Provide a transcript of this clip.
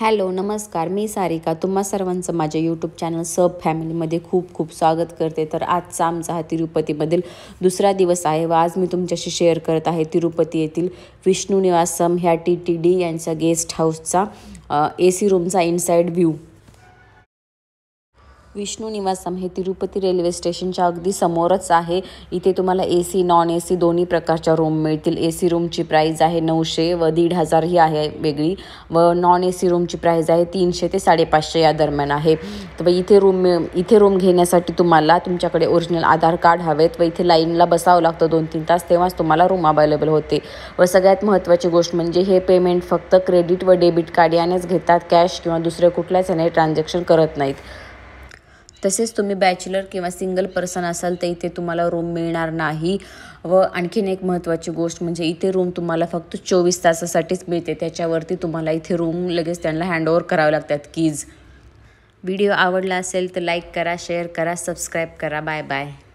hello नमस्कार मी सारिका तुम्हा सर्वांचं माझ्या यूट्यूब चॅनल सब फॅमिलीमध्ये खूप खूप स्वागत करते तर आजचा आमचा हा तिरुपतीमधील दुसरा दिवस आहे व आज मी तुमच्याशी शेअर करत आहे तिरुपती येथील विष्णू निवासम ह्या टी टी डी यांच्या गेस्ट हाऊसचा ए सी रूमचा इनसाईड व्ह्यू विष्णू निवासम हे तिरुपती रेल्वे स्टेशनच्या अगदी समोरच आहे इथे तुम्हाला A C non A C दोन्ही प्रकारच्या रूम मिळतील ए सी रूमची प्राईज आहे नऊशे व दीड हजार ही आहे वेगळी व नॉन ए सी रूमची प्राईज आहे तीनशे ते साडेपाचशे या दरम्यान आहे तर इथे रूम इथे रूम घेण्यासाठी तुम्हाला तुमच्याकडे ओरिजिनल आधार कार्ड हवेत व इथे लाईनला बसावं लागतं दोन तीन तास तेव्हाच तुम्हाला रूम अवेलेबल होते व सगळ्यात महत्त्वाची गोष्ट म्हणजे हे पेमेंट फक्त क्रेडिट व डेबिट कार्ड यानेच घेतात कॅश किंवा दुसऱ्या कुठल्याच याने ट्रान्झॅक्शन करत नाहीत तसेच तुम्ही बॅचलर किंवा सिंगल पर्सन असाल तर इथे तुम्हाला रूम मिळणार नाही व आणखीन एक महत्त्वाची गोष्ट म्हणजे इथे रूम तुम्हाला फक्त चोवीस तासासाठीच मिळते त्याच्यावरती तुम्हाला इथे रूम लगेच त्यांना हँडओव्हर करावं लागतात कीज व्हिडिओ आवडला असेल तर लाईक करा शेअर करा सबस्क्राईब करा बाय बाय